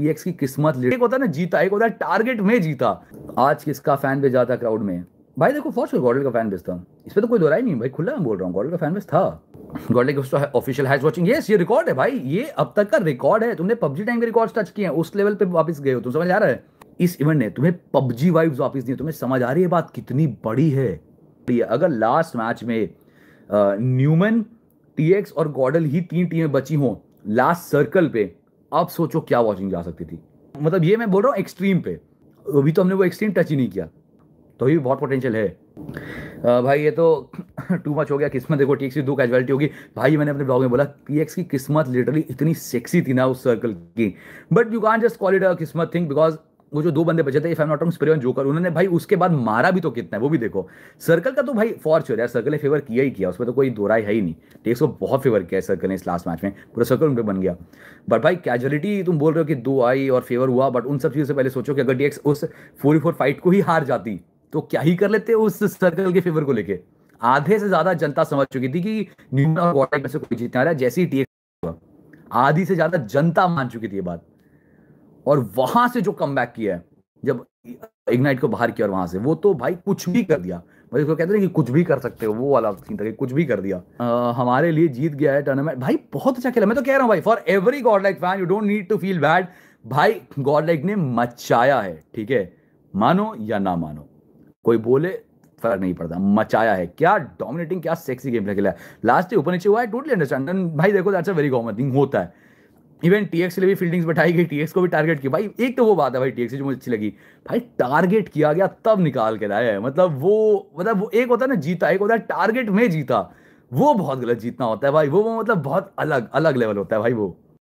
EX e की किस्मत एक होता ना जीता एक होता है टारगेट में जीता आज किसका फैन बेस जाता क्राउड में भाई देखो फॉर्च गॉडल का फैन बेस था इस पर तो कोई दोहराई नहीं भाई खुला मैं बोल रहा हूँ गॉडल का फैन बेस था गॉडल का ऑफिशियल हैज वाचिंग यस ये रिकॉर्ड है भाई ये अब तक का रिकॉर्ड है तुमने पबजी टाइम के रिकॉर्ड टच किए हैं उस लेवल पे वापस गए हो तुम समझ आ रहा है इस इवेंट ने तुम्हें पबजी वाइब्स वापस दिए तुम्हें समझ आ रही है बात कितनी बड़ी है अगर लास्ट मैच में न्यूमन टीएक्स और गॉडल ही तीन टीमें बची हों लास्ट सर्कल पे आप सोचो क्या वॉचिंग जा सकती थी मतलब ये मैं बोल रहा हूँ एक्सट्रीम पे अभी तो हमने वो एक्सट्रीम टच ही नहीं किया तो ये बहुत पोटेंशियल है आ, भाई ये तो टू मच हो गया किस्मत देखो टी एक्स की दो कैजुअलिटी होगी भाई मैंने अपने ब्लॉग में बोला टी एक्स की किस्मत लिटरली इतनी सेक्सी थी ना उस सर्कल की but you can just call it a किस्मत थिंग बिकॉज वो जो दो बंदे बचे थे इफ आई नॉट रॉन्ग स्प्रेवन जोकर उन्होंने भाई उसके बाद मारा भी तो कितना है वो भी देखो सर्कल का तो भाई फॉर्चर यार सर्कल ने फेवर किया ही किया उसमें तो कोई दोराई है ही नहीं टेक्स को बहुत फेवर किया है सर्कल ने इस लास्ट मैच में पूरा सर्कल उन पर बन गया बट भाई कैजुअलिटी तुम बोल रहे हो कि दो आई और फेवर हुआ बट उन सब चीज़ों से पहले सोचो कि अगर टेक्स उस फोर फोर फाइट को ही हार जाती तो क्या ही कर लेते उस सर्कल के फेवर को लेके आधे से ज्यादा जनता समझ चुकी थी कि न्यूमन और में से कोई जीतने वाला जैसे ही टीएक्स आधी से ज्यादा जनता मान चुकी थी ये बात और वहां से जो कम किया है जब इग्नाइट को बाहर किया और वहां से वो तो भाई कुछ भी कर दिया भाई मतलब कहते हैं कि कुछ भी कर सकते हो वो वाला सीन था कुछ भी कर दिया आ, हमारे लिए जीत गया है टूर्नामेंट भाई बहुत अच्छा खेला मैं तो कह रहा हूँ भाई for every Godlike fan you don't need to feel bad भाई गॉड लाइक ने मचाया है ठीक है मानो या ना मानो कोई बोले फर्क नहीं पड़ता मचाया है क्या डोमिनेटिंग क्या सेक्सी गेम खेला है लास्ट ऊपर नीचे हुआ है टोटली अंडरस्टैंड भाई देखो that's a very common thing होता है इवन टीएक्स के लिए भी फील्डिंग्स बैठाई गई टीएक्स को भी टारगेट किया भाई एक तो वो बात है भाई टीएक्स जो मुझे अच्छी लगी भाई टारगेट किया गया तब निकाल के लाया मतलब वो मतलब वो एक होता है ना जीता एक होता है टारगेट में जीता वो बहुत गलत जीतना होता है भाई वो, वो मतलब बहुत अलग अलग लेवल होता है भाई वो